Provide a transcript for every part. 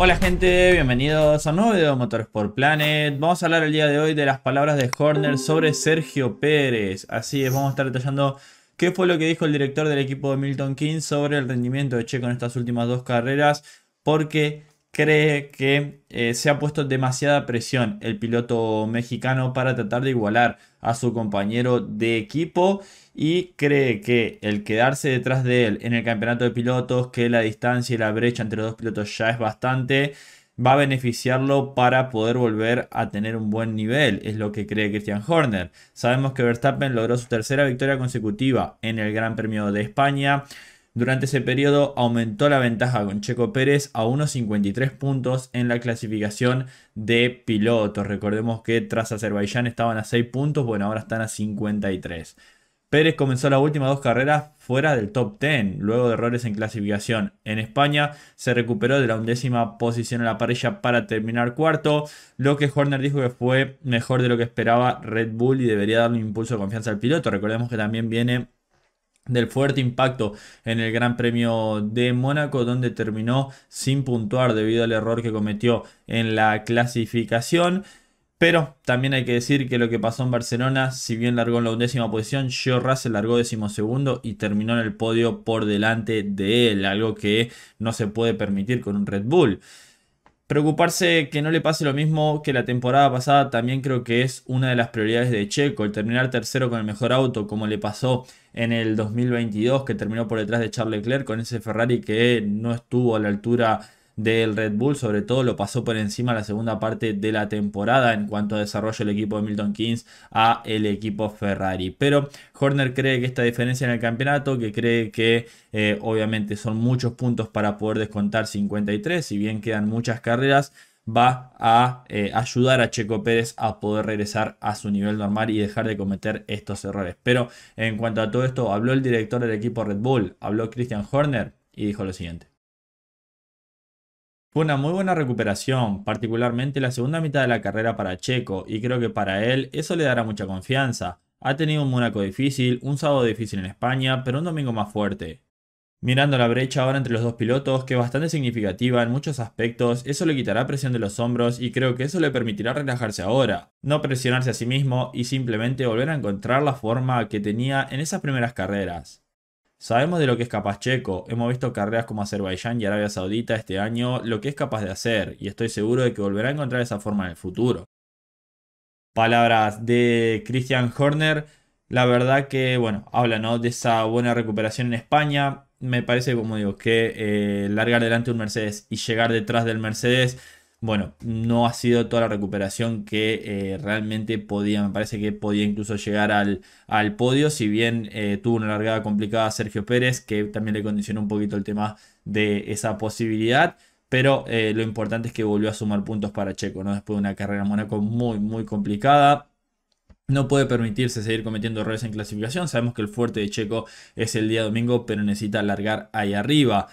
Hola gente, bienvenidos a un nuevo video de Motorsport Planet. Vamos a hablar el día de hoy de las palabras de Horner sobre Sergio Pérez. Así es, vamos a estar detallando qué fue lo que dijo el director del equipo de Milton King sobre el rendimiento de Checo en estas últimas dos carreras. Porque cree que eh, se ha puesto demasiada presión el piloto mexicano para tratar de igualar a su compañero de equipo y cree que el quedarse detrás de él en el campeonato de pilotos, que la distancia y la brecha entre los dos pilotos ya es bastante, va a beneficiarlo para poder volver a tener un buen nivel, es lo que cree Christian Horner. Sabemos que Verstappen logró su tercera victoria consecutiva en el Gran Premio de España. Durante ese periodo aumentó la ventaja con Checo Pérez a unos 53 puntos en la clasificación de pilotos. Recordemos que tras Azerbaiyán estaban a 6 puntos, bueno, ahora están a 53. Pérez comenzó las últimas dos carreras fuera del top 10, luego de errores en clasificación. En España se recuperó de la undécima posición en la parrilla para terminar cuarto, lo que Horner dijo que fue mejor de lo que esperaba Red Bull y debería darle un impulso de confianza al piloto. Recordemos que también viene del fuerte impacto en el Gran Premio de Mónaco, donde terminó sin puntuar debido al error que cometió en la clasificación. Pero también hay que decir que lo que pasó en Barcelona, si bien largó en la undécima posición, Giorra se largó segundo y terminó en el podio por delante de él, algo que no se puede permitir con un Red Bull. Preocuparse que no le pase lo mismo que la temporada pasada también creo que es una de las prioridades de Checo, el terminar tercero con el mejor auto, como le pasó en el 2022, que terminó por detrás de Charles Leclerc con ese Ferrari que no estuvo a la altura del Red Bull, sobre todo lo pasó por encima la segunda parte de la temporada en cuanto a desarrollo el equipo de Milton Keynes a el equipo Ferrari. Pero Horner cree que esta diferencia en el campeonato, que cree que eh, obviamente son muchos puntos para poder descontar 53, si bien quedan muchas carreras, va a eh, ayudar a Checo Pérez a poder regresar a su nivel normal y dejar de cometer estos errores. Pero en cuanto a todo esto, habló el director del equipo Red Bull, habló Christian Horner y dijo lo siguiente. Fue una muy buena recuperación, particularmente la segunda mitad de la carrera para Checo, y creo que para él eso le dará mucha confianza. Ha tenido un Mónaco difícil, un sábado difícil en España, pero un domingo más fuerte. Mirando la brecha ahora entre los dos pilotos, que es bastante significativa en muchos aspectos, eso le quitará presión de los hombros y creo que eso le permitirá relajarse ahora, no presionarse a sí mismo y simplemente volver a encontrar la forma que tenía en esas primeras carreras. Sabemos de lo que es capaz Checo, hemos visto carreras como Azerbaiyán y Arabia Saudita este año, lo que es capaz de hacer, y estoy seguro de que volverá a encontrar esa forma en el futuro. Palabras de Christian Horner, la verdad que, bueno, habla de esa buena recuperación en España. Me parece, como digo, que eh, largar delante un Mercedes y llegar detrás del Mercedes bueno, no ha sido toda la recuperación que eh, realmente podía, me parece que podía incluso llegar al, al podio, si bien eh, tuvo una largada complicada Sergio Pérez, que también le condicionó un poquito el tema de esa posibilidad. Pero eh, lo importante es que volvió a sumar puntos para Checo, ¿no? Después de una carrera en Mónaco muy, muy complicada. No puede permitirse seguir cometiendo errores en clasificación. Sabemos que el fuerte de Checo es el día domingo, pero necesita alargar ahí arriba.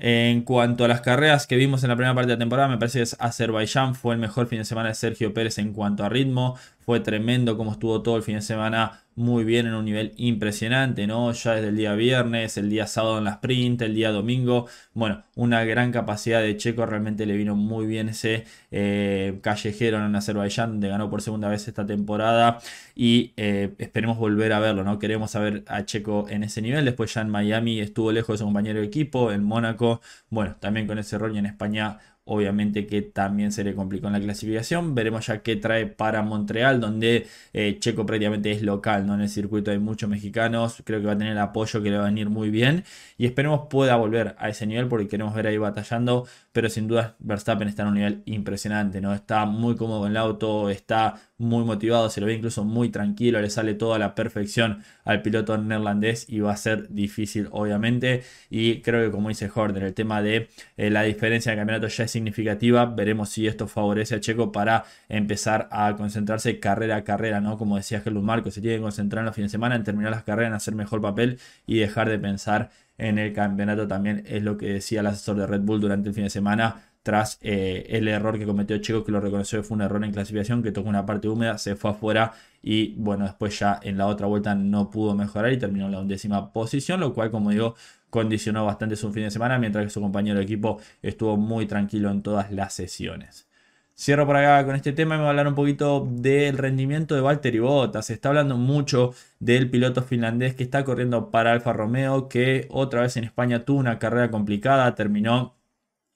En cuanto a las carreras que vimos en la primera parte de la temporada, me parece que es Azerbaiyán fue el mejor fin de semana de Sergio Pérez en cuanto a ritmo. Fue tremendo como estuvo todo el fin de semana muy bien en un nivel impresionante, ¿no? Ya desde el día viernes, el día sábado en la sprint, el día domingo. Bueno, una gran capacidad de Checo, realmente le vino muy bien ese eh, callejero en Azerbaiyán, donde ganó por segunda vez esta temporada. Y eh, esperemos volver a verlo, ¿no? Queremos saber a Checo en ese nivel. Después ya en Miami estuvo lejos de su compañero de equipo, en Mónaco, bueno, también con ese rol y en España Obviamente que también se le complicó en la clasificación. Veremos ya qué trae para Montreal, donde eh, Checo prácticamente es local, ¿no? En el circuito hay muchos mexicanos. Creo que va a tener el apoyo que le va a venir muy bien. Y esperemos pueda volver a ese nivel porque queremos ver ahí batallando. Pero sin duda Verstappen está en un nivel impresionante, ¿no? Está muy cómodo en el auto, está muy motivado, se lo ve incluso muy tranquilo, le sale toda la perfección al piloto neerlandés y va a ser difícil, obviamente. Y creo que como dice Jordan el tema de eh, la diferencia de campeonato ya es significativa. Veremos si esto favorece a Checo para empezar a concentrarse carrera a carrera, ¿no? Como decía Jesús Marco, se tiene que concentrar en los fines de semana, en terminar las carreras, en hacer mejor papel y dejar de pensar en el campeonato. También es lo que decía el asesor de Red Bull durante el fin de semana tras eh, el error que cometió Checo, que lo reconoció que fue un error en clasificación, que tocó una parte húmeda, se fue afuera y bueno, después ya en la otra vuelta no pudo mejorar y terminó en la undécima posición, lo cual como digo condicionó bastante su fin de semana, mientras que su compañero de equipo estuvo muy tranquilo en todas las sesiones. Cierro por acá con este tema y me voy a hablar un poquito del rendimiento de Valtteri Bottas. Se está hablando mucho del piloto finlandés que está corriendo para Alfa Romeo, que otra vez en España tuvo una carrera complicada, terminó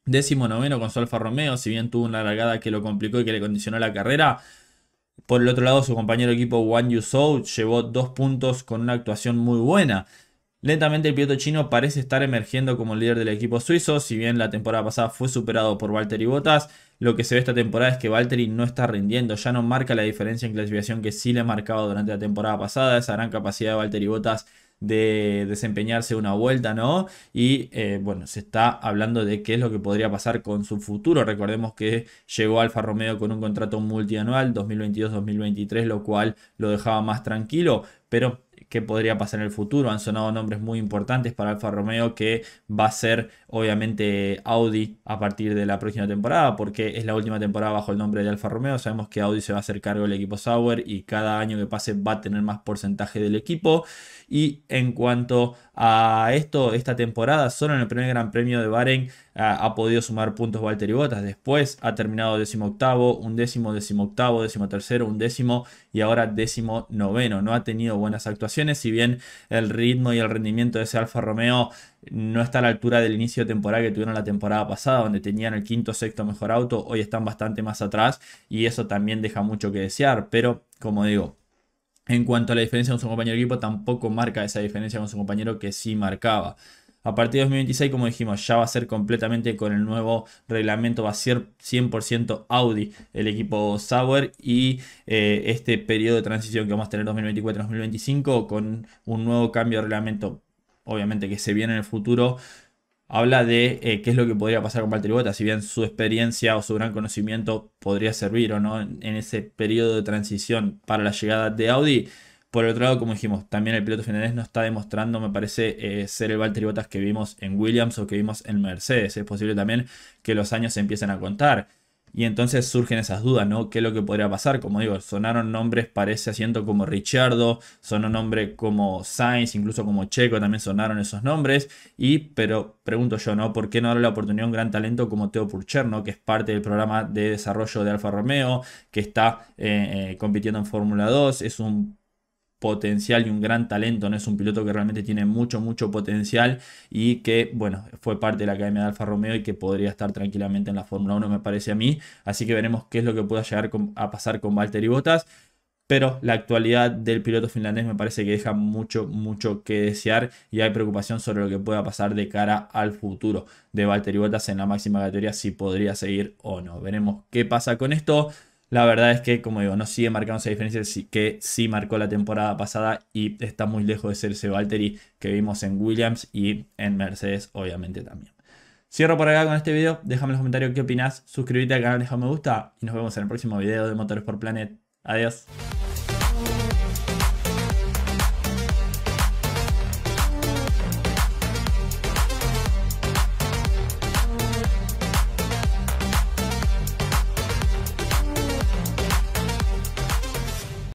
Décimo noveno con su Alfa Romeo, si bien tuvo una largada que lo complicó y que le condicionó la carrera. Por el otro lado, su compañero equipo Wang Zhou llevó dos puntos con una actuación muy buena. Lentamente el piloto chino parece estar emergiendo como líder del equipo suizo, si bien la temporada pasada fue superado por Valtteri Bottas, lo que se ve esta temporada es que Valtteri no está rindiendo, ya no marca la diferencia en clasificación que sí le ha marcado durante la temporada pasada, esa gran capacidad de Valtteri Bottas de desempeñarse una vuelta, ¿no? Y eh, bueno, se está hablando de qué es lo que podría pasar con su futuro. Recordemos que llegó Alfa Romeo con un contrato multianual 2022-2023, lo cual lo dejaba más tranquilo, pero qué podría pasar en el futuro. Han sonado nombres muy importantes para Alfa Romeo que va a ser obviamente Audi a partir de la próxima temporada porque es la última temporada bajo el nombre de Alfa Romeo. Sabemos que Audi se va a hacer cargo del equipo Sauber y cada año que pase va a tener más porcentaje del equipo. Y en cuanto a esto, esta temporada, solo en el primer Gran Premio de Bahrein ah, ha podido sumar puntos Valtteri Bottas. Después ha terminado décimo octavo, un décimo, décimo octavo, décimo tercero, un décimo y ahora décimo noveno. No ha tenido buenas actuaciones, si bien el ritmo y el rendimiento de ese Alfa Romeo no está a la altura del inicio de temporada que tuvieron la temporada pasada, donde tenían el quinto, sexto mejor auto, hoy están bastante más atrás y eso también deja mucho que desear, pero como digo, en cuanto a la diferencia con su compañero de equipo, tampoco marca esa diferencia con su compañero que sí marcaba. A partir de 2026, como dijimos, ya va a ser completamente con el nuevo reglamento, va a ser 100% Audi el equipo Sauer y eh, este periodo de transición que vamos a tener 2024-2025 con un nuevo cambio de reglamento obviamente que se viene en el futuro, habla de eh, qué es lo que podría pasar con Valtteri Bottas, si bien su experiencia o su gran conocimiento podría servir o no en, ese periodo de transición para la llegada de Audi. Por el otro lado, como dijimos, también el piloto finlandés no está demostrando, me parece, eh, ser el Valtteri Bottas que vimos en Williams o que vimos en Mercedes. Es posible también que los años se empiecen a contar. Y entonces surgen esas dudas, ¿no? ¿Qué es lo que podría pasar? Como digo, sonaron nombres, parece asiento como Richardo, sonó nombre como Sainz, incluso como Checo también sonaron esos nombres. Y, pero pregunto yo, ¿no? ¿Por qué no darle la oportunidad a un gran talento como Teo no que es parte del programa de desarrollo de Alfa Romeo, que está eh, eh, compitiendo en Fórmula 2, es un potencial y un gran talento, ¿no? Es un piloto que realmente tiene mucho, mucho potencial y que, bueno, fue parte de la Academia de Alfa Romeo y que podría estar tranquilamente en la Fórmula 1, me parece a mí. Así que veremos qué es lo que pueda llegar a pasar con Valtteri Bottas. Pero la actualidad del piloto finlandés me parece que deja mucho, mucho que desear y hay preocupación sobre lo que pueda pasar de cara al futuro de Valtteri Bottas en la máxima categoría, si podría seguir o no. Veremos qué pasa con esto. La verdad es que, como digo, no sigue marcando esa diferencia que sí marcó la temporada pasada y está muy lejos de ser ese Valtteri que vimos en Williams y en Mercedes, obviamente también. Cierro por acá con este video, déjame en los comentarios qué opinás, suscríbete al canal, deja un me gusta y nos vemos en el próximo video de Motores por Planet. Adiós.